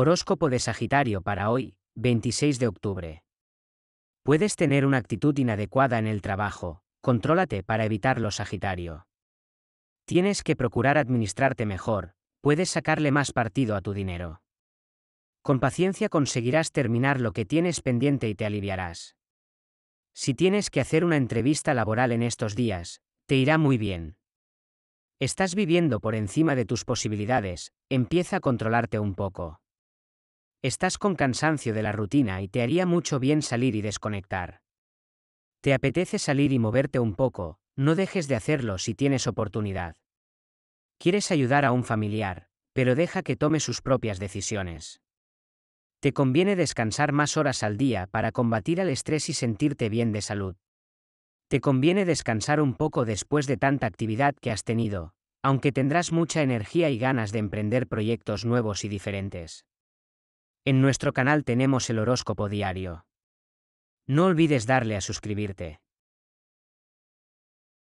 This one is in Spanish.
Horóscopo de Sagitario para hoy, 26 de octubre. Puedes tener una actitud inadecuada en el trabajo, contrólate para evitarlo Sagitario. Tienes que procurar administrarte mejor, puedes sacarle más partido a tu dinero. Con paciencia conseguirás terminar lo que tienes pendiente y te aliviarás. Si tienes que hacer una entrevista laboral en estos días, te irá muy bien. Estás viviendo por encima de tus posibilidades, empieza a controlarte un poco. Estás con cansancio de la rutina y te haría mucho bien salir y desconectar. Te apetece salir y moverte un poco, no dejes de hacerlo si tienes oportunidad. Quieres ayudar a un familiar, pero deja que tome sus propias decisiones. Te conviene descansar más horas al día para combatir el estrés y sentirte bien de salud. Te conviene descansar un poco después de tanta actividad que has tenido, aunque tendrás mucha energía y ganas de emprender proyectos nuevos y diferentes. En nuestro canal tenemos el horóscopo diario. No olvides darle a suscribirte.